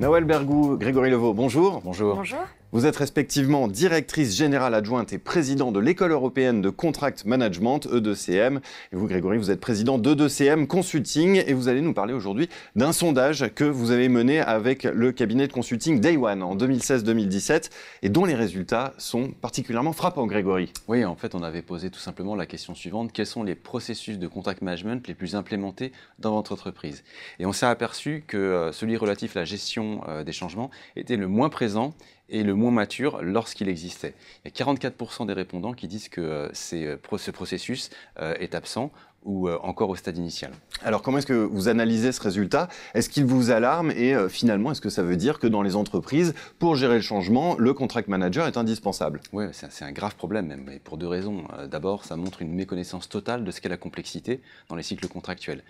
Noël Bergou, Grégory Levaux, bonjour. Bonjour. Bonjour. Vous êtes respectivement directrice générale adjointe et président de l'École européenne de contract management, E2CM. Et vous, Grégory, vous êtes président d'E2CM Consulting et vous allez nous parler aujourd'hui d'un sondage que vous avez mené avec le cabinet de consulting Day One en 2016-2017 et dont les résultats sont particulièrement frappants, Grégory. Oui, en fait, on avait posé tout simplement la question suivante. Quels sont les processus de contract management les plus implémentés dans votre entreprise Et on s'est aperçu que euh, celui relatif à la gestion euh, des changements était le moins présent et le moins mature lorsqu'il existait. Il y a 44% des répondants qui disent que euh, euh, ce processus euh, est absent ou euh, encore au stade initial. Alors comment est-ce que vous analysez ce résultat Est-ce qu'il vous alarme et euh, finalement est-ce que ça veut dire que dans les entreprises, pour gérer le changement, le contract manager est indispensable Oui, c'est un grave problème même, pour deux raisons. Euh, d'abord, ça montre une méconnaissance totale de ce qu'est la complexité dans les cycles contractuels,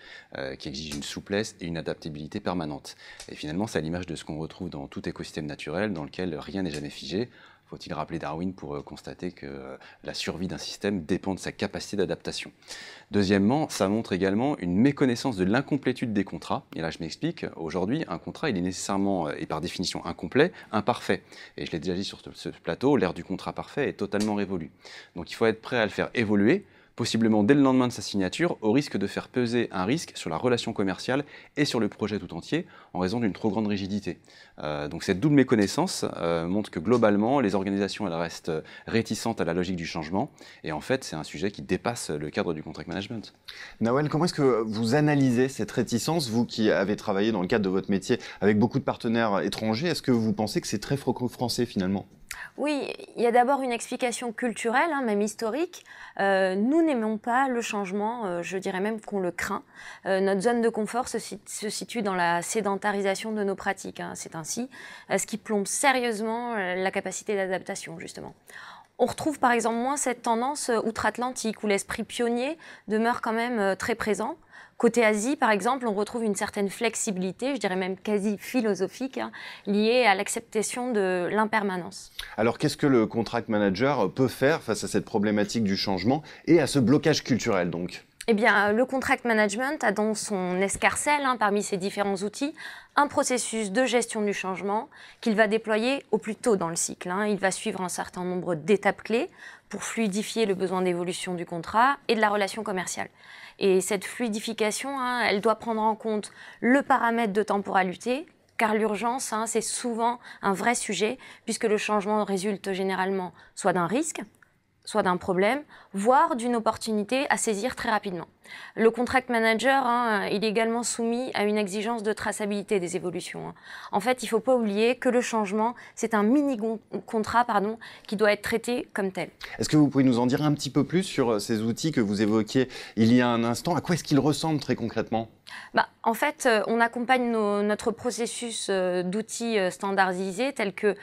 qui exige une souplesse et une adaptabilité permanente. Et finalement, c'est à l'image de ce qu'on retrouve dans tout écosystème naturel dans lequel rien n'est jamais figé. Faut-il rappeler Darwin pour euh, constater que euh, la survie d'un système dépend de sa capacité d'adaptation Deuxièmement, ça montre également une méconnaissance de l'incomplétude des contrats. Et là, je m'explique. Aujourd'hui, un contrat, il est nécessairement euh, et par définition incomplet, imparfait. Et je l'ai déjà dit sur ce plateau, l'ère du contrat parfait est totalement révolue. Donc il faut être prêt à le faire évoluer possiblement dès le lendemain de sa signature, au risque de faire peser un risque sur la relation commerciale et sur le projet tout entier, en raison d'une trop grande rigidité. Euh, donc cette double méconnaissance euh, montre que globalement, les organisations elles restent réticentes à la logique du changement, et en fait, c'est un sujet qui dépasse le cadre du contract management. Nawel, comment est-ce que vous analysez cette réticence, vous qui avez travaillé dans le cadre de votre métier avec beaucoup de partenaires étrangers, est-ce que vous pensez que c'est très franco-français finalement oui, il y a d'abord une explication culturelle, hein, même historique. Euh, nous n'aimons pas le changement, euh, je dirais même qu'on le craint. Euh, notre zone de confort se, situe dans la sédentarisation de nos pratiques. Hein, c'est ainsi ce qui plombe sérieusement la capacité d'adaptation, justement. On retrouve par exemple moins cette tendance euh, outre-Atlantique où l'esprit pionnier demeure quand même euh, très présent. Côté Asie, par exemple, on retrouve une certaine flexibilité, je dirais même quasi philosophique, hein, liée à l'acceptation de l'impermanence. Alors qu'est-ce que le contract manager peut faire face à cette problématique du changement et à ce blocage culturel donc eh bien, euh, le contract management a dans son escarcelle, hein, parmi ses différents outils, un processus de gestion du changement qu'il va déployer au plus tôt dans le cycle. Hein. Il va suivre un certain nombre d'étapes clés pour fluidifier le besoin d'évolution du contrat et de la relation commerciale. Et cette fluidification, hein, elle doit prendre en compte le paramètre de temporalité, car l'urgence, c'est souvent un vrai sujet, puisque le changement résulte généralement soit d'un risque, soit d'un problème, voire d'une opportunité à saisir très rapidement. Le contract manager, hein, euh, il est également soumis à une exigence de traçabilité des évolutions. Hein. En fait, il ne faut pas oublier que le changement, c'est un mini-contrat pardon, qui doit être traité comme tel. Est-ce que vous pouvez nous en dire un petit peu plus sur euh, ces outils que vous évoquiez il y a un instant À quoi est-ce qu'ils ressemblent très concrètement bah, en fait, euh, on accompagne notre processus d'outils standardisés tels que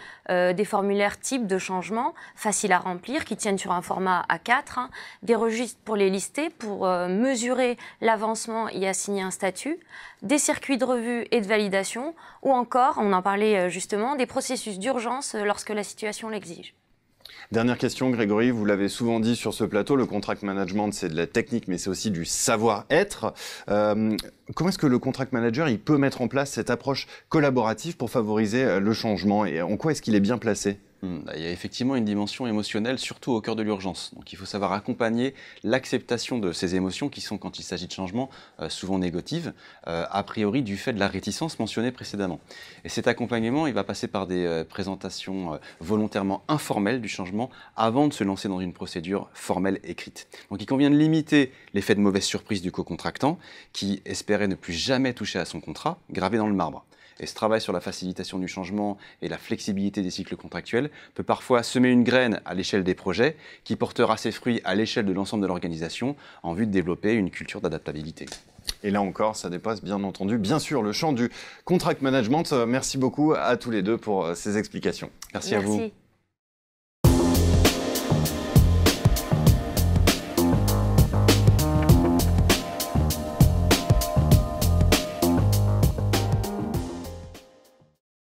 des formulaires types de changement faciles à remplir qui tiennent sur un format A4, hein, des registres pour les lister, pour mesurer l'avancement et assigner un statut, des circuits de revue et de validation, ou encore, on en parlait euh, justement, des processus d'urgence euh, lorsque la situation l'exige. Dernière question, Grégory, vous l'avez souvent dit sur ce plateau, le contract management, c'est de la technique, mais c'est aussi du savoir-être. Euh, comment est-ce que le contract manager, il peut mettre en place cette approche collaborative pour favoriser le changement et en quoi est-ce qu'il est bien placé Hmm, bah, il y a effectivement une dimension émotionnelle, surtout au cœur de l'urgence. Donc il faut savoir accompagner l'acceptation de ces émotions qui sont, quand il s'agit de changements, euh, souvent négatives, euh, a priori du fait de la réticence mentionnée précédemment. cet accompagnement, il va passer par des euh, présentations volontairement informelles du changement avant de se lancer dans une procédure formelle écrite. Donc il convient de limiter l'effet de mauvaise surprise du co-contractant qui espérait ne plus jamais toucher à son contrat, gravé dans le marbre et ce travail sur la facilitation du changement et la flexibilité des cycles contractuels peut parfois semer une graine à l'échelle des projets qui portera ses fruits à l'échelle de l'ensemble de l'organisation en vue de développer une culture d'adaptabilité. Et là encore, ça dépasse bien entendu, bien sûr, le champ du contract management. Euh, merci beaucoup à tous les deux pour euh, ces explications. Merci, Merci. à vous.